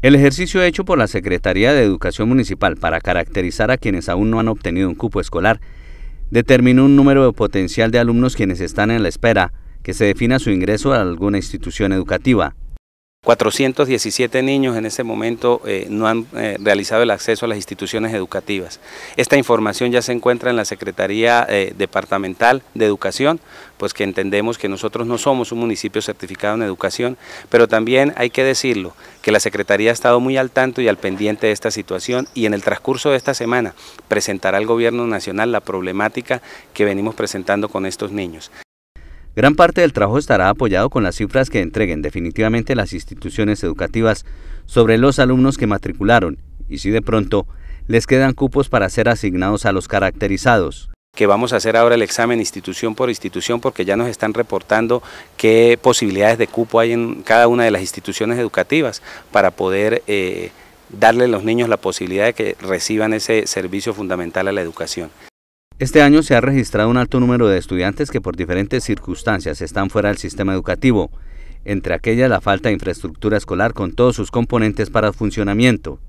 El ejercicio hecho por la Secretaría de Educación Municipal para caracterizar a quienes aún no han obtenido un cupo escolar determinó un número potencial de alumnos quienes están en la espera que se defina su ingreso a alguna institución educativa. 417 niños en ese momento eh, no han eh, realizado el acceso a las instituciones educativas. Esta información ya se encuentra en la Secretaría eh, Departamental de Educación, pues que entendemos que nosotros no somos un municipio certificado en educación, pero también hay que decirlo, que la Secretaría ha estado muy al tanto y al pendiente de esta situación y en el transcurso de esta semana presentará al Gobierno Nacional la problemática que venimos presentando con estos niños. Gran parte del trabajo estará apoyado con las cifras que entreguen definitivamente las instituciones educativas sobre los alumnos que matricularon y si de pronto les quedan cupos para ser asignados a los caracterizados que vamos a hacer ahora el examen institución por institución porque ya nos están reportando qué posibilidades de cupo hay en cada una de las instituciones educativas para poder eh, darle a los niños la posibilidad de que reciban ese servicio fundamental a la educación. Este año se ha registrado un alto número de estudiantes que por diferentes circunstancias están fuera del sistema educativo, entre aquellas la falta de infraestructura escolar con todos sus componentes para funcionamiento,